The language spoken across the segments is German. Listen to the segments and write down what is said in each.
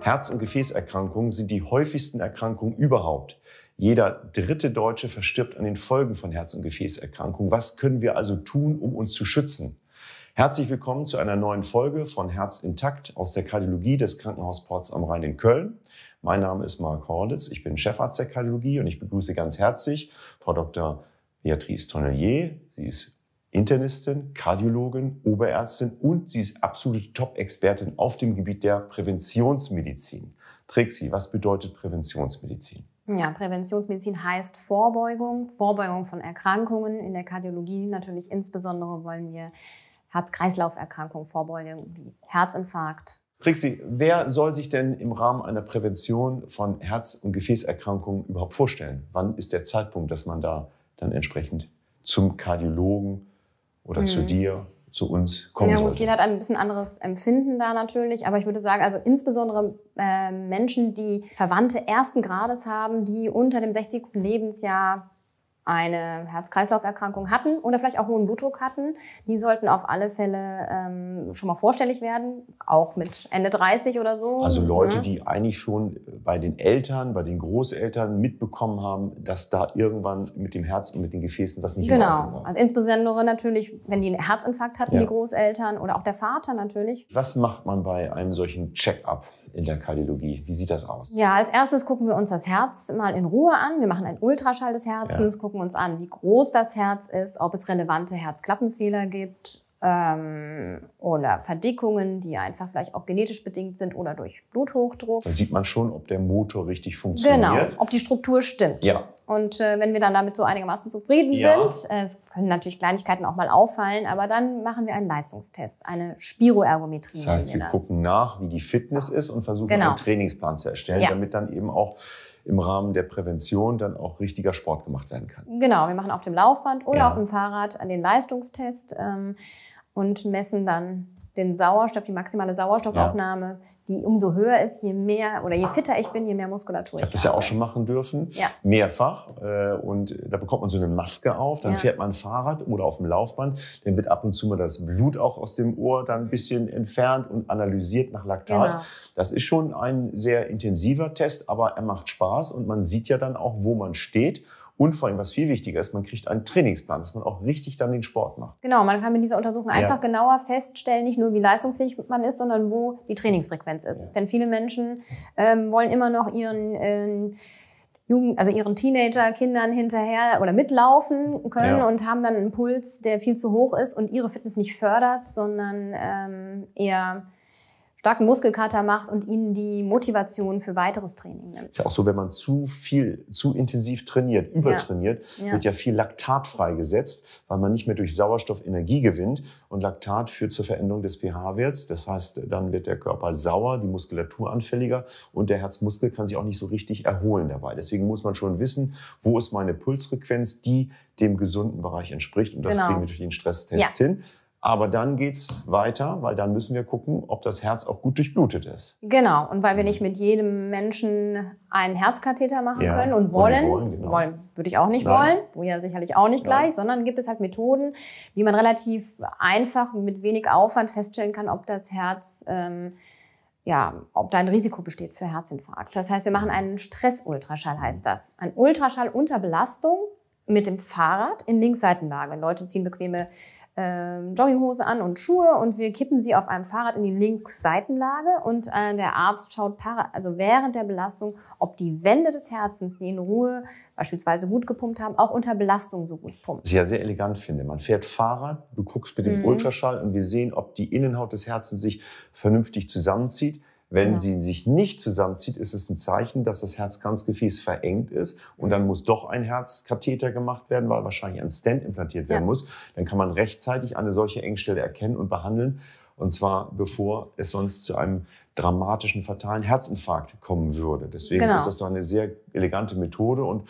Herz- und Gefäßerkrankungen sind die häufigsten Erkrankungen überhaupt. Jeder dritte Deutsche verstirbt an den Folgen von Herz- und Gefäßerkrankungen. Was können wir also tun, um uns zu schützen? Herzlich willkommen zu einer neuen Folge von Herz intakt aus der Kardiologie des Krankenhausports am Rhein in Köln. Mein Name ist Marc Horditz, ich bin Chefarzt der Kardiologie und ich begrüße ganz herzlich Frau Dr. Beatrice Tonnelier. Sie ist Internistin, Kardiologin, Oberärztin und sie ist absolute Top-Expertin auf dem Gebiet der Präventionsmedizin. Trixi, was bedeutet Präventionsmedizin? Ja, Präventionsmedizin heißt Vorbeugung, Vorbeugung von Erkrankungen. In der Kardiologie natürlich insbesondere wollen wir Herz-Kreislauf-Erkrankungen vorbeugen, wie Herzinfarkt. Trixi, wer soll sich denn im Rahmen einer Prävention von Herz- und Gefäßerkrankungen überhaupt vorstellen? Wann ist der Zeitpunkt, dass man da dann entsprechend zum Kardiologen oder mhm. zu dir, zu uns kommen ja, gut, Jeder hat ein bisschen anderes Empfinden da natürlich, aber ich würde sagen, also insbesondere äh, Menschen, die Verwandte ersten Grades haben, die unter dem 60. Lebensjahr eine Herz-Kreislauf-Erkrankung hatten oder vielleicht auch hohen Blutdruck hatten, die sollten auf alle Fälle ähm, schon mal vorstellig werden, auch mit Ende 30 oder so. Also Leute, ja. Ne? die eigentlich schon bei den Eltern, bei den Großeltern mitbekommen haben, dass da irgendwann mit dem Herz und mit den Gefäßen was nicht Genau, war. also insbesondere natürlich, wenn die einen Herzinfarkt hatten, ja. die Großeltern oder auch der Vater natürlich. Was macht man bei einem solchen Check-up? in der Kardiologie? Wie sieht das aus? Ja, als erstes gucken wir uns das Herz mal in Ruhe an. Wir machen einen Ultraschall des Herzens, ja. gucken uns an, wie groß das Herz ist, ob es relevante Herzklappenfehler gibt, ähm, oder Verdickungen, die einfach vielleicht auch genetisch bedingt sind oder durch Bluthochdruck. Da sieht man schon, ob der Motor richtig funktioniert. Genau, ob die Struktur stimmt. Ja. Und äh, wenn wir dann damit so einigermaßen zufrieden ja. sind, äh, es können natürlich Kleinigkeiten auch mal auffallen, aber dann machen wir einen Leistungstest, eine Spiroergometrie. Das heißt, wir das. gucken nach, wie die Fitness genau. ist und versuchen genau. einen Trainingsplan zu erstellen, ja. damit dann eben auch im Rahmen der Prävention dann auch richtiger Sport gemacht werden kann. Genau, wir machen auf dem Laufband oder ja. auf dem Fahrrad den Leistungstest ähm, und messen dann den Sauerstoff, die maximale Sauerstoffaufnahme, ja. die umso höher ist, je mehr oder je fitter ich bin, je mehr Muskulatur ich habe. Ich das ja auch schon machen dürfen, ja. mehrfach. Äh, und da bekommt man so eine Maske auf, dann ja. fährt man Fahrrad oder auf dem Laufband, dann wird ab und zu mal das Blut auch aus dem Ohr dann ein bisschen entfernt und analysiert nach Laktat. Genau. Das ist schon ein sehr intensiver Test, aber er macht Spaß und man sieht ja dann auch, wo man steht und vor allem, was viel wichtiger ist, man kriegt einen Trainingsplan, dass man auch richtig dann den Sport macht. Genau, man kann mit dieser Untersuchung ja. einfach genauer feststellen, nicht nur wie leistungsfähig man ist, sondern wo die Trainingsfrequenz ist. Ja. Denn viele Menschen ähm, wollen immer noch ihren ähm, Jugend, also ihren Teenager-Kindern hinterher oder mitlaufen können ja. und haben dann einen Puls, der viel zu hoch ist und ihre Fitness nicht fördert, sondern ähm, eher starken Muskelkater macht und ihnen die Motivation für weiteres Training nimmt. Ist ja auch so, wenn man zu viel, zu intensiv trainiert, übertrainiert, ja. Ja. wird ja viel Laktat freigesetzt, weil man nicht mehr durch Sauerstoff Energie gewinnt. Und Laktat führt zur Veränderung des pH-Werts. Das heißt, dann wird der Körper sauer, die Muskulatur anfälliger und der Herzmuskel kann sich auch nicht so richtig erholen dabei. Deswegen muss man schon wissen, wo ist meine Pulsfrequenz, die dem gesunden Bereich entspricht. Und das genau. kriegen wir durch den Stresstest ja. hin. Aber dann geht es weiter, weil dann müssen wir gucken, ob das Herz auch gut durchblutet ist. Genau, und weil wir nicht mit jedem Menschen einen Herzkatheter machen ja. können und wollen, und wollen, genau. wollen, würde ich auch nicht Nein. wollen, wo ja sicherlich auch nicht Nein. gleich, sondern gibt es halt Methoden, wie man relativ einfach mit wenig Aufwand feststellen kann, ob das Herz ähm, ja, ob da ein Risiko besteht für Herzinfarkt. Das heißt, wir machen mhm. einen Stress-Ultraschall, heißt das. Ein Ultraschall unter Belastung, mit dem Fahrrad in Linksseitenlage. Leute ziehen bequeme äh, Jogginghose an und Schuhe und wir kippen sie auf einem Fahrrad in die Linksseitenlage und äh, der Arzt schaut para also während der Belastung, ob die Wände des Herzens, die in Ruhe beispielsweise gut gepumpt haben, auch unter Belastung so gut pumpen. Was ich ja sehr elegant finde. Man fährt Fahrrad, du guckst mit dem mhm. Ultraschall und wir sehen, ob die Innenhaut des Herzens sich vernünftig zusammenzieht wenn genau. sie sich nicht zusammenzieht, ist es ein Zeichen, dass das Herzkranzgefäß verengt ist und mhm. dann muss doch ein Herzkatheter gemacht werden, weil wahrscheinlich ein Stent implantiert werden ja. muss. Dann kann man rechtzeitig eine solche Engstelle erkennen und behandeln und zwar bevor es sonst zu einem dramatischen, fatalen Herzinfarkt kommen würde. Deswegen genau. ist das doch eine sehr elegante Methode und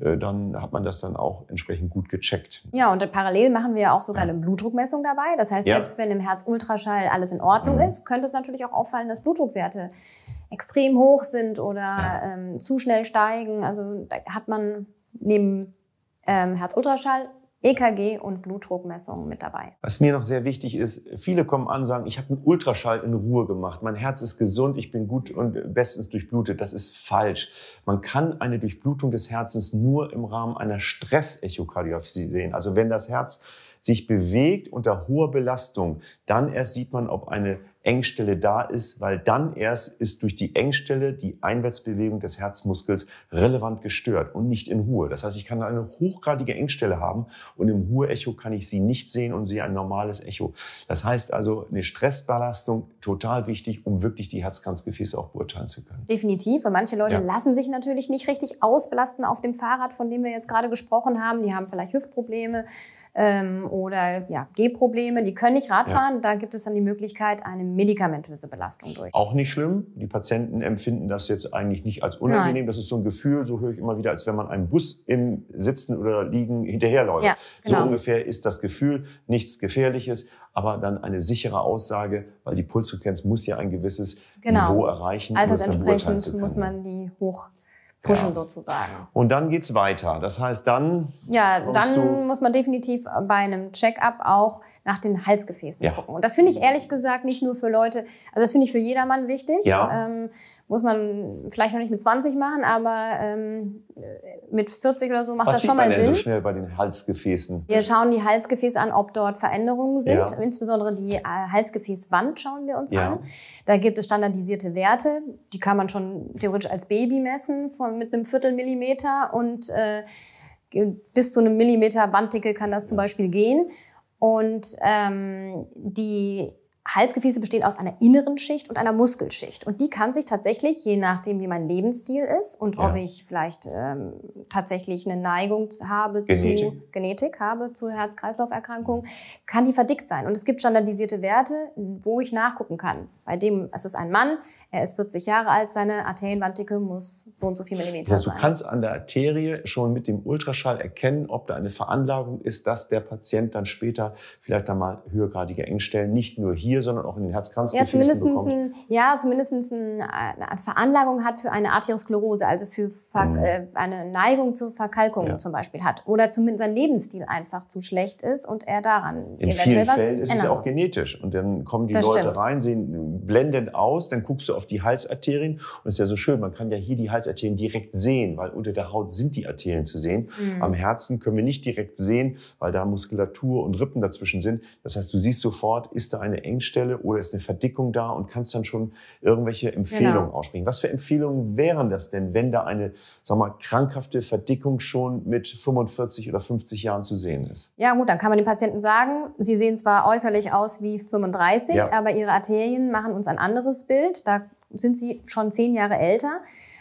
äh, dann hat man das dann auch entsprechend gut gecheckt. Ja, und parallel machen wir auch sogar ja. eine Blutdruckmessung dabei. Das heißt, ja. selbst wenn im Herzultraschall alles in Ordnung mhm. ist, könnte es natürlich auch auffallen, dass Blutdruckwerte extrem hoch sind oder ja. ähm, zu schnell steigen. Also da hat man neben ähm, Herzultraschall EKG und Blutdruckmessungen mit dabei. Was mir noch sehr wichtig ist, viele kommen an und sagen, ich habe einen Ultraschall in Ruhe gemacht, mein Herz ist gesund, ich bin gut und bestens durchblutet. Das ist falsch. Man kann eine Durchblutung des Herzens nur im Rahmen einer Stressechokardiographie sehen. Also wenn das Herz sich bewegt unter hoher Belastung, dann erst sieht man, ob eine Engstelle da ist, weil dann erst ist durch die Engstelle die Einwärtsbewegung des Herzmuskels relevant gestört und nicht in Ruhe. Das heißt, ich kann eine hochgradige Engstelle haben und im Ruhe-Echo kann ich sie nicht sehen und sehe ein normales Echo. Das heißt also, eine Stressbelastung total wichtig, um wirklich die Herzkranzgefäße auch beurteilen zu können. Definitiv. Und manche Leute ja. lassen sich natürlich nicht richtig ausbelasten auf dem Fahrrad, von dem wir jetzt gerade gesprochen haben. Die haben vielleicht Hüftprobleme ähm, oder ja, Gehprobleme. Die können nicht Radfahren. Ja. Da gibt es dann die Möglichkeit, einem medikamentöse Belastung durch. Auch nicht schlimm. Die Patienten empfinden das jetzt eigentlich nicht als unangenehm. Nein. Das ist so ein Gefühl, so höre ich immer wieder, als wenn man einem Bus im Sitzen oder Liegen hinterherläuft. Ja, genau. So ungefähr ist das Gefühl, nichts Gefährliches, aber dann eine sichere Aussage, weil die Pulsfrequenz muss ja ein gewisses genau. Niveau erreichen. Altersentsprechend um muss man die hoch pushen ja. sozusagen. Und dann geht's weiter. Das heißt, dann. Ja, dann muss man definitiv äh, bei einem Check-up auch nach den Halsgefäßen ja. gucken. Und das finde ich ehrlich gesagt nicht nur für Leute, also das finde ich für jedermann wichtig. Ja. Ähm, muss man vielleicht noch nicht mit 20 machen, aber ähm, mit 40 oder so macht Was das schon mal Sinn. so schnell bei den Halsgefäßen? Wir schauen die Halsgefäße an, ob dort Veränderungen sind. Ja. Insbesondere die äh, Halsgefäßwand schauen wir uns ja. an. Da gibt es standardisierte Werte. Die kann man schon theoretisch als Baby messen von, mit einem Viertelmillimeter und äh, bis zu einem Millimeter Wanddicke kann das zum Beispiel gehen. Und ähm, die Halsgefäße bestehen aus einer inneren Schicht und einer Muskelschicht. Und die kann sich tatsächlich, je nachdem, wie mein Lebensstil ist und ja. ob ich vielleicht ähm, tatsächlich eine Neigung habe Genetik. zu Genetik habe, zu Herz-Kreislauf-Erkrankungen, kann die verdickt sein. Und es gibt standardisierte Werte, wo ich nachgucken kann. Bei dem, es ist ein Mann, er ist 40 Jahre alt, seine Arterienwanddicke muss so und so viel Millimeter sein. Das heißt, sein. du kannst an der Arterie schon mit dem Ultraschall erkennen, ob da eine Veranlagung ist, dass der Patient dann später vielleicht einmal höhergradige Engstellen nicht nur hier hier, sondern auch in den Herzkranzgefäßen ja, bekommt. Ein, ja, zumindest eine Veranlagung hat für eine Arteriosklerose, also für Ver mhm. Äh, eine Neigung zur Verkalkung ja. zum Beispiel hat. Oder zumindest sein Lebensstil einfach zu schlecht ist und er daran In vielen Fällen ist es ja auch genetisch. Und dann kommen die das Leute stimmt. rein, sehen äh, blendend aus, dann guckst du auf die Halsarterien und es ist ja so schön, man kann ja hier die Halsarterien direkt sehen, weil unter der Haut sind die Arterien zu sehen. Mhm. Am Herzen können wir nicht direkt sehen, weil da Muskulatur und Rippen dazwischen sind. Das heißt, du siehst sofort, ist da eine Enge Gegenstelle oder ist eine Verdickung da und kannst dann schon irgendwelche Empfehlungen genau. aussprechen. Was für Empfehlungen wären das denn, wenn da eine, sag mal, krankhafte Verdickung schon mit 45 oder 50 Jahren zu sehen ist? Ja, gut, dann kann man dem Patienten sagen, sie sehen zwar äußerlich aus wie 35, ja. aber ihre Arterien machen uns ein anderes Bild. Da sind sie schon zehn Jahre älter.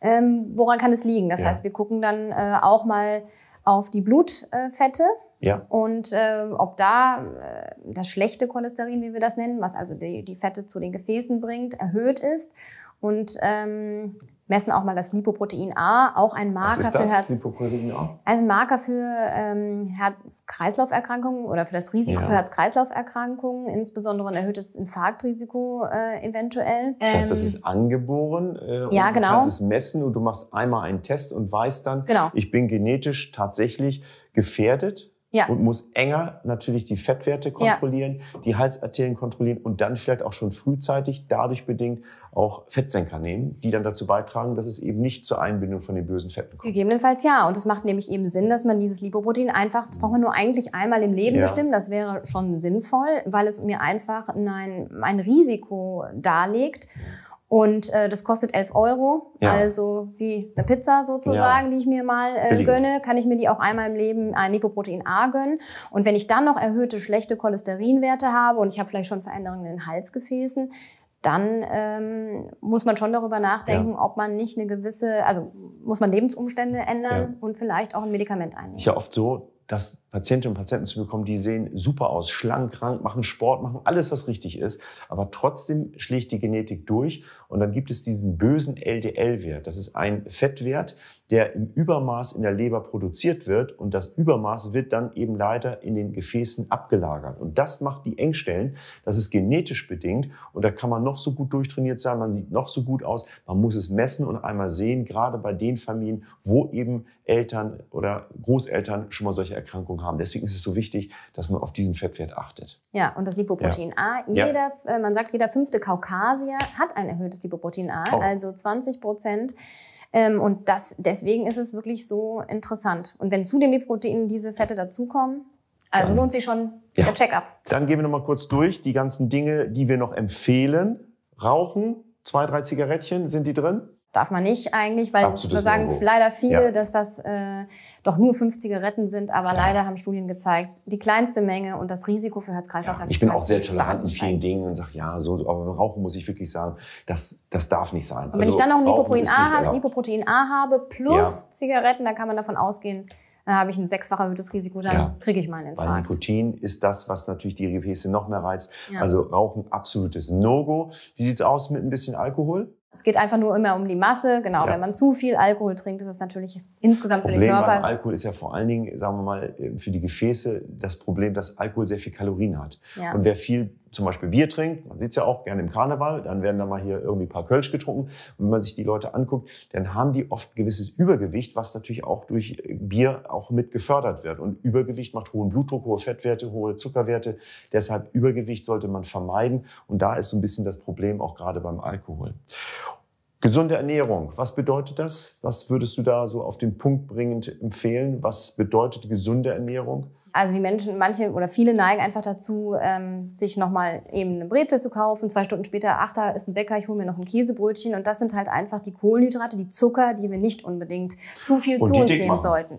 Ähm, woran kann es liegen? Das ja. heißt, wir gucken dann äh, auch mal auf die Blutfette. Äh, ja. Und äh, ob da äh, das schlechte Cholesterin, wie wir das nennen, was also die, die Fette zu den Gefäßen bringt, erhöht ist. Und ähm, messen auch mal das Lipoprotein A, auch ein Marker Was ist das, für Herz. Lipoprotein A? Also ein Marker für ähm, Herz-Kreislauf-Erkrankungen oder für das Risiko ja. für Herz-Kreislauf-Erkrankungen, insbesondere ein erhöhtes Infarktrisiko äh, eventuell. Das heißt, das ähm, ist angeboren. Äh, ja, und genau. Du kannst es messen und du machst einmal einen Test und weißt dann, genau. ich bin genetisch tatsächlich gefährdet ja. und muss enger natürlich die Fettwerte kontrollieren, ja. die Halsarterien kontrollieren und dann vielleicht auch schon frühzeitig dadurch bedingt auch Fettsenker nehmen, die dann dazu beitragen, dass es eben nicht zur Einbindung von den bösen Fetten kommt. Gegebenenfalls ja. Und es macht nämlich eben Sinn, dass man dieses Lipoprotein einfach, das braucht man nur eigentlich einmal im Leben ja. bestimmen, das wäre schon sinnvoll, weil es mir einfach ein, ein Risiko darlegt. Ja und äh, das kostet 11 Euro, ja. also wie eine Pizza sozusagen, ja. die ich mir mal äh, gönne, kann ich mir die auch einmal im Leben ein äh, Nikoprotein A gönnen. Und wenn ich dann noch erhöhte schlechte Cholesterinwerte habe und ich habe vielleicht schon Veränderungen in den Halsgefäßen, dann ähm, muss man schon darüber nachdenken, ja. ob man nicht eine gewisse, also muss man Lebensumstände ändern und vielleicht auch ein Medikament einnehmen. Ist ja oft so, dass Patientinnen und Patienten zu bekommen, die sehen super aus, schlank, krank, machen Sport, machen alles, was richtig ist. Aber trotzdem schlägt die Genetik durch. Und dann gibt es diesen bösen LDL-Wert. Das ist ein Fettwert, der im Übermaß in der Leber produziert wird. Und das Übermaß wird dann eben leider in den Gefäßen abgelagert. Und das macht die Engstellen. Das ist genetisch bedingt. Und da kann man noch so gut durchtrainiert sein. Man sieht noch so gut aus. Man muss es messen und einmal sehen, gerade bei den Familien, wo eben Eltern oder Großeltern schon mal solche Erkrankungen Wirkung haben. Deswegen ist es so wichtig, dass man auf diesen Fettwert achtet. Ja, und das Lipoprotein ja. A, jeder, ja. Äh, man sagt, jeder fünfte Kaukasier hat ein erhöhtes Lipoprotein A, oh. also 20 Prozent. Ähm, und das, deswegen ist es wirklich so interessant. Und wenn zu den Lipoproteinen diese Fette dazukommen, also Dann, lohnt sich schon ja. der Check-up. Dann gehen wir nochmal kurz durch die ganzen Dinge, die wir noch empfehlen. Rauchen, zwei, drei Zigarettchen, sind die drin? Darf man nicht eigentlich, weil Absolutes sagen Logo. leider viele, ja. dass das äh, doch nur fünf Zigaretten sind, aber ja. leider haben Studien gezeigt, die kleinste Menge und das Risiko für Herz-Kreislauf. Ja, ich bin halt auch sehr tolerant in vielen Dingen und sage, ja, so, aber Rauchen muss ich wirklich sagen, das, das darf nicht sein. Und wenn also, ich dann noch Nikoprotein A, habe, Lipoprotein A habe plus Zigaretten, dann kann man davon ausgehen, da habe ich ein sechsfach erhöhtes Risiko, dann ja. kriege ich meinen Infarkt. Weil Nikotin ist das, was natürlich die Gefäße noch mehr reizt. Ja. Also Rauchen absolutes No-Go. Wie sieht's aus mit ein bisschen Alkohol? Es geht einfach nur immer um die Masse. Genau, ja. wenn man zu viel Alkohol trinkt, ist das natürlich insgesamt das für den Körper. Beim Alkohol ist ja vor allen Dingen, sagen wir mal, äh, für die Gefäße das Problem, dass Alkohol sehr viel Kalorien hat. Ja. Und wer viel zum Beispiel Bier trinkt, man sieht es ja auch gerne im Karneval, dann werden da mal hier irgendwie ein paar Kölsch getrunken. Und wenn man sich die Leute anguckt, dann haben die oft gewisses Übergewicht, was natürlich auch durch Bier auch mit gefördert wird. Und Übergewicht macht hohen Blutdruck, hohe Fettwerte, hohe Zuckerwerte. Deshalb Übergewicht sollte man vermeiden. Und da ist so ein bisschen das Problem auch gerade beim Alkohol. Gesunde Ernährung, was bedeutet das? Was würdest du da so auf den Punkt bringend empfehlen? Was bedeutet gesunde Ernährung? Also die Menschen, manche oder viele neigen einfach dazu, ähm, sich nochmal eben eine Brezel zu kaufen. Zwei Stunden später, ach, da ist ein Bäcker, ich hole mir noch ein Käsebrötchen. Und das sind halt einfach die Kohlenhydrate, die Zucker, die wir nicht unbedingt zu viel Und zu uns nehmen machen. sollten.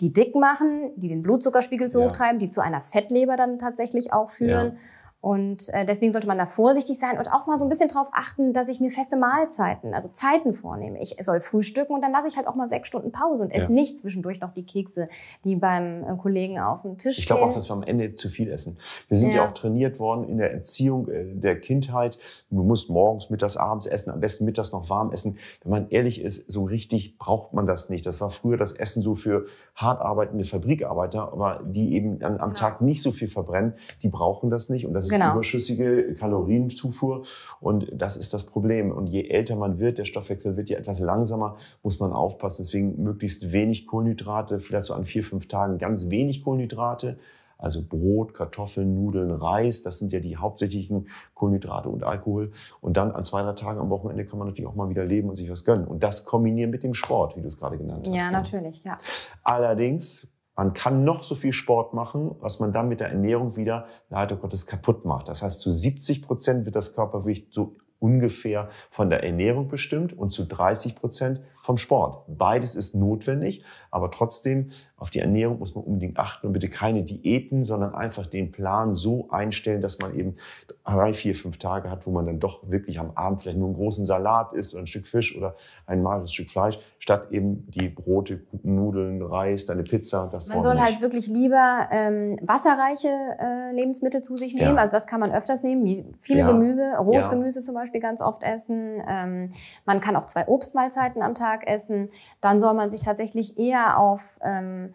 Die dick machen, die den Blutzuckerspiegel zu ja. treiben, die zu einer Fettleber dann tatsächlich auch führen. Ja. Und äh, deswegen sollte man da vorsichtig sein und auch mal so ein bisschen drauf achten, dass ich mir feste Mahlzeiten, also Zeiten vornehme. Ich soll frühstücken und dann lasse ich halt auch mal sechs Stunden Pause und esse ja. nicht zwischendurch noch die Kekse, die beim äh, Kollegen auf dem Tisch Ich glaube auch, dass wir am Ende zu viel essen. Wir sind ja. ja, auch trainiert worden in der Erziehung äh, der Kindheit. Du musst morgens, mittags, abends essen, am besten mittags noch warm essen. Wenn man ehrlich ist, so richtig braucht man das nicht. Das war früher das Essen so für hart arbeitende Fabrikarbeiter, aber die eben am genau. Tag nicht so viel verbrennen, die brauchen das nicht und das ist genau. überschüssige Kalorienzufuhr und das ist das Problem. Und je älter man wird, der Stoffwechsel wird ja etwas langsamer, muss man aufpassen. Deswegen möglichst wenig Kohlenhydrate, vielleicht so an vier, fünf Tagen ganz wenig Kohlenhydrate. Also Brot, Kartoffeln, Nudeln, Reis, das sind ja die hauptsächlichen Kohlenhydrate und Alkohol. Und dann an zwei, drei Tagen am Wochenende kann man natürlich auch mal wieder leben und sich was gönnen. Und das kombinieren mit dem Sport, wie du es gerade genannt hast. Ja, natürlich, ja. Allerdings man kann noch so viel Sport machen, was man dann mit der Ernährung wieder leider Gottes kaputt macht. Das heißt, zu 70 Prozent wird das Körpergewicht so ungefähr von der Ernährung bestimmt und zu 30 Prozent vom Sport. Beides ist notwendig, aber trotzdem auf die Ernährung muss man unbedingt achten und bitte keine Diäten, sondern einfach den Plan so einstellen, dass man eben drei, vier, fünf Tage hat, wo man dann doch wirklich am Abend vielleicht nur einen großen Salat isst oder ein Stück Fisch oder ein mageres Stück Fleisch, statt eben die Brote, guten Nudeln, Reis, deine Pizza. Das man soll nicht. halt wirklich lieber ähm, wasserreiche äh, Lebensmittel zu sich nehmen. Ja. Also das kann man öfters nehmen, wie viele ja. Gemüse, rohes ja. Gemüse zum Beispiel ganz oft essen. Ähm, man kann auch zwei Obstmahlzeiten am Tag essen, dann soll man sich tatsächlich eher auf ähm,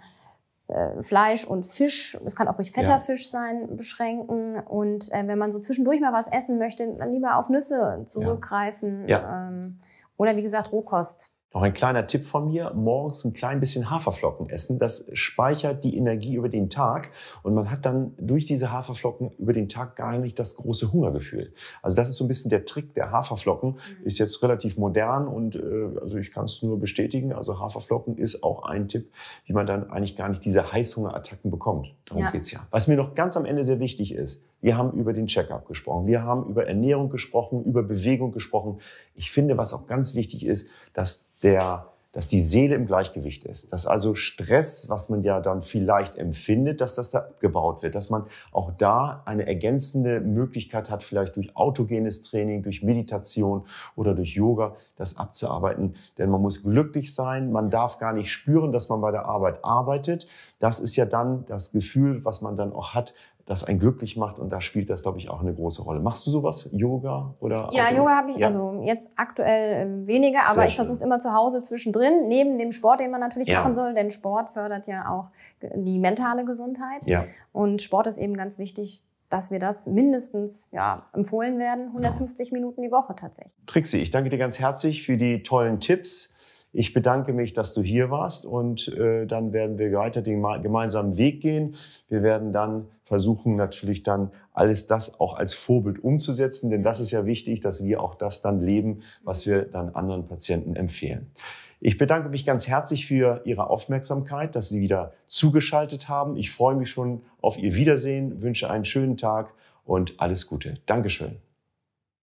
äh, Fleisch und Fisch, es kann auch ruhig fetter ja. Fisch sein, beschränken. Und äh, wenn man so zwischendurch mal was essen möchte, dann lieber auf Nüsse zurückgreifen. Ja. Ähm, oder wie gesagt, Rohkost. Noch ein kleiner Tipp von mir, morgens ein klein bisschen Haferflocken essen. Das speichert die Energie über den Tag und man hat dann durch diese Haferflocken über den Tag gar nicht das große Hungergefühl. Also das ist so ein bisschen der Trick der Haferflocken. Mhm. Ist jetzt relativ modern und äh, also ich kann es nur bestätigen. Also Haferflocken ist auch ein Tipp, wie man dann eigentlich gar nicht diese Heißhungerattacken bekommt. Darum ja. geht's ja. Was mir noch ganz am Ende sehr wichtig ist, wir haben über den Checkup gesprochen. Wir haben über Ernährung gesprochen, über Bewegung gesprochen. Ich finde, was auch ganz wichtig ist, dass der dass die Seele im Gleichgewicht ist, dass also Stress, was man ja dann vielleicht empfindet, dass das da abgebaut wird, dass man auch da eine ergänzende Möglichkeit hat, vielleicht durch autogenes Training, durch Meditation oder durch Yoga das abzuarbeiten. Denn man muss glücklich sein, man darf gar nicht spüren, dass man bei der Arbeit arbeitet. Das ist ja dann das Gefühl, was man dann auch hat, das einen glücklich macht und da spielt das, glaube ich, auch eine große Rolle. Machst du sowas, Yoga oder? Ja, Yoga habe ich, ja. also jetzt aktuell äh, weniger, aber Sehr ich versuche es immer zu Hause zwischendrin, neben dem Sport, den man natürlich ja. machen soll, denn Sport fördert ja auch äh, die mentale Gesundheit. Ja. Und Sport ist eben ganz wichtig, dass wir das mindestens ja, empfohlen werden, 150 ja. Minuten die Woche tatsächlich. Trixie, ich danke dir ganz herzlich für die tollen Tipps. Ich bedanke mich, dass du hier warst und äh, dann werden wir weiter den gemeinsamen Weg gehen. Wir werden dann versuchen, natürlich dann alles das auch als Vorbild umzusetzen, denn das ist ja wichtig, dass wir auch das dann leben, was wir dann anderen Patienten empfehlen. Ich bedanke mich ganz herzlich für Ihre Aufmerksamkeit, dass Sie wieder zugeschaltet haben. Ich freue mich schon auf Ihr Wiedersehen, wünsche einen schönen Tag und alles Gute. Dankeschön.